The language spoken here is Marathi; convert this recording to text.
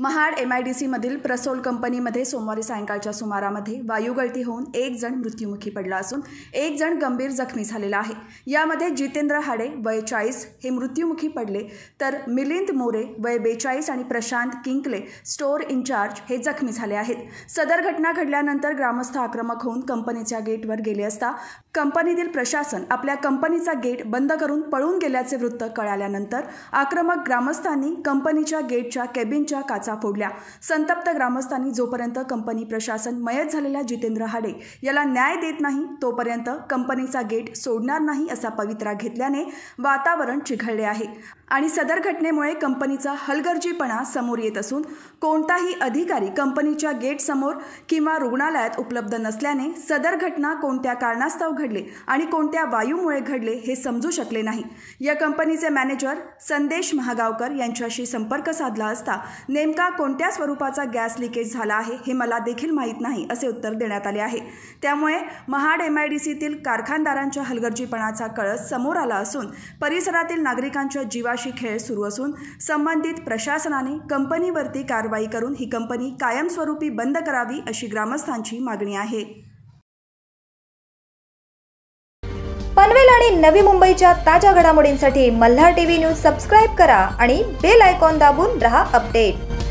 महाड एम आय डी सीमधील प्रसोल कंपनीमध्ये सोमवारी सायंकाळच्या सुमारामध्ये वायुगळती होऊन एक जण मृत्यूमुखी पडला असून एक जण गंभीर जखमी झालेला आहे यामध्ये जितेंद्र हाडे वय चाळीस हे मृत्युमुखी पडले तर मिलिंद मोरे वय बेचाळीस आणि प्रशांत किंकले स्टोअर इन्चार्ज हे जखमी झाले आहेत सदर घटना घडल्यानंतर ग्रामस्थ आक्रमक होऊन कंपनीच्या गेटवर गेले असता कंपनीतील प्रशासन आपल्या कंपनीचा गेट बंद करून पळून गेल्याचे वृत्त कळाल्यानंतर आक्रमक ग्रामस्थांनी कंपनीच्या गेटच्या केबिनच्या फोडल्या संतप्त ग्रामस्थांनी जोपर्यंत कंपनी प्रशासन मयत झालेल्या जितेंद्र हाडे याला न्याय देत नाही तोपर्यंत कंपनीचा गेट सोडणार नाही असा पवित्रा घेतल्याने वातावरण चिघळले आहे आणि सदर घटनेमुळे कंपनीचा हलगर्जीपणा समोर येत असून कोणताही अधिकारी कंपनीच्या गेटसमोर किंवा रुग्णालयात उपलब्ध नसल्याने सदर घटना कोणत्या कारणास्तव घडले आणि कोणत्या वायूमुळे घडले हे समजू शकले नाही या कंपनीचे मॅनेजर संदेश महागावकर यांच्याशी संपर्क साधला असता नेमका कोणत्या स्वरूपाचा गॅस लिकेज झाला आहे हे मला देखील माहीत नाही असे उत्तर देण्यात आले आहे त्यामुळे महाड एम आय डी सीतील कारखानदारांच्या हलगर्जीपणाचा कळस समोर आला असून परिसरातील नागरिकांच्या जीवा नावाशी खेळ सुरू असून संबंधित प्रशासनाने कंपनीवरती कारवाई करून ही कंपनी कायमस्वरूपी बंद करावी अशी ग्रामस्थांची मागणी आहे पनवेल आणि नवी मुंबईच्या ताज्या घडामोडींसाठी मल्हार टीव्ही न्यूज सबस्क्राईब करा आणि बेल आयकॉन दाबून रहा अपडेट